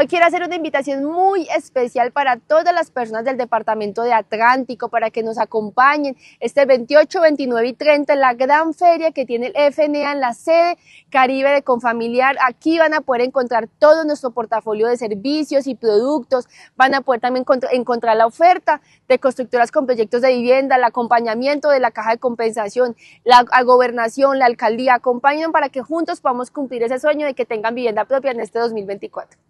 Hoy quiero hacer una invitación muy especial para todas las personas del departamento de Atlántico para que nos acompañen este 28, 29 y 30 la gran feria que tiene el FNA en la sede Caribe de Confamiliar. Aquí van a poder encontrar todo nuestro portafolio de servicios y productos. Van a poder también encontrar la oferta de constructoras con proyectos de vivienda, el acompañamiento de la caja de compensación, la gobernación, la alcaldía. acompañen para que juntos podamos cumplir ese sueño de que tengan vivienda propia en este 2024.